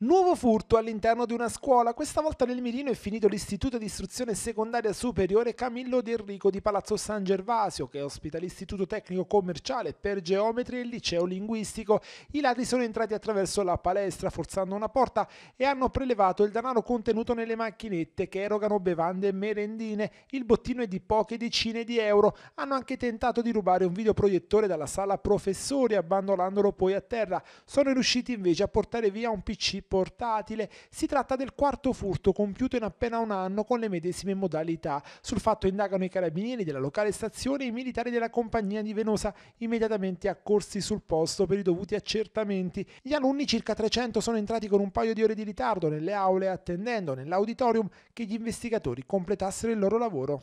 Nuovo furto all'interno di una scuola. Questa volta nel Mirino è finito l'istituto di istruzione secondaria superiore Camillo D'Enrico di Palazzo San Gervasio, che ospita l'istituto tecnico commerciale per geometri e il liceo linguistico. I ladri sono entrati attraverso la palestra, forzando una porta e hanno prelevato il denaro contenuto nelle macchinette che erogano bevande e merendine. Il bottino è di poche decine di euro. Hanno anche tentato di rubare un videoproiettore dalla sala professori, abbandonandolo poi a terra. Sono riusciti invece a portare via un PC portatile. Si tratta del quarto furto compiuto in appena un anno con le medesime modalità. Sul fatto indagano i carabinieri della locale stazione e i militari della compagnia di Venosa, immediatamente accorsi sul posto per i dovuti accertamenti. Gli alunni, circa 300, sono entrati con un paio di ore di ritardo nelle aule attendendo nell'auditorium che gli investigatori completassero il loro lavoro.